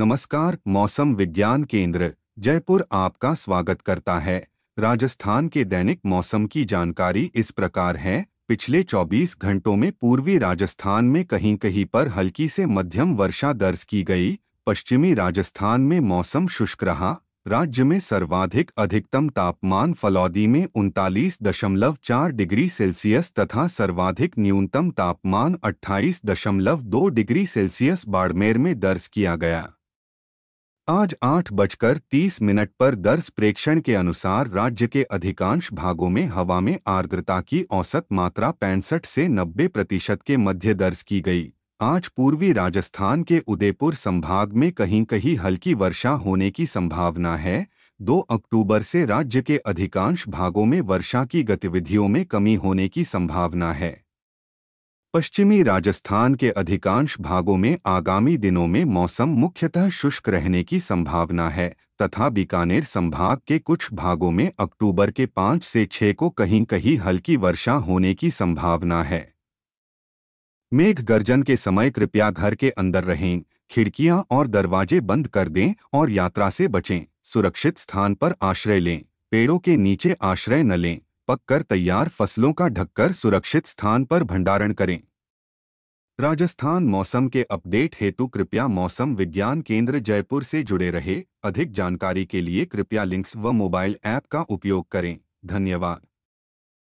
नमस्कार मौसम विज्ञान केंद्र जयपुर आपका स्वागत करता है राजस्थान के दैनिक मौसम की जानकारी इस प्रकार है पिछले 24 घंटों में पूर्वी राजस्थान में कहीं कहीं पर हल्की से मध्यम वर्षा दर्ज की गई पश्चिमी राजस्थान में मौसम शुष्क रहा राज्य में सर्वाधिक अधिकतम तापमान फलौदी में उनतालीस दशमलव चार डिग्री सेल्सियस तथा सर्वाधिक न्यूनतम तापमान अट्ठाईस दशमलव दो डिग्री सेल्सियस बाड़मेर में दर्ज किया गया आज आठ बजकर तीस मिनट पर दर्ज प्रेक्षण के अनुसार राज्य के अधिकांश भागों में हवा में आर्द्रता की औसत मात्रा पैंसठ से नब्बे प्रतिशत के मध्य दर्ज की गई आज पूर्वी राजस्थान के उदयपुर संभाग में कहीं कहीं हल्की वर्षा होने की संभावना है दो अक्टूबर से राज्य के अधिकांश भागों में वर्षा की गतिविधियों में कमी होने की संभावना है पश्चिमी राजस्थान के अधिकांश भागों में आगामी दिनों में मौसम मुख्यतः शुष्क रहने की संभावना है तथा बीकानेर संभाग के कुछ भागों में अक्टूबर के पाँच से छः को कहीं कहीं हल्की वर्षा होने की संभावना है मेघ गर्जन के समय कृपया घर के अंदर रहें खिड़कियां और दरवाजे बंद कर दें और यात्रा से बचें सुरक्षित स्थान पर आश्रय लें पेड़ों के नीचे आश्रय न लें पककर तैयार फसलों का ढककर सुरक्षित स्थान पर भंडारण करें राजस्थान मौसम के अपडेट हेतु कृपया मौसम विज्ञान केंद्र जयपुर से जुड़े रहे अधिक जानकारी के लिए कृपया लिंक्स व मोबाइल ऐप का उपयोग करें धन्यवाद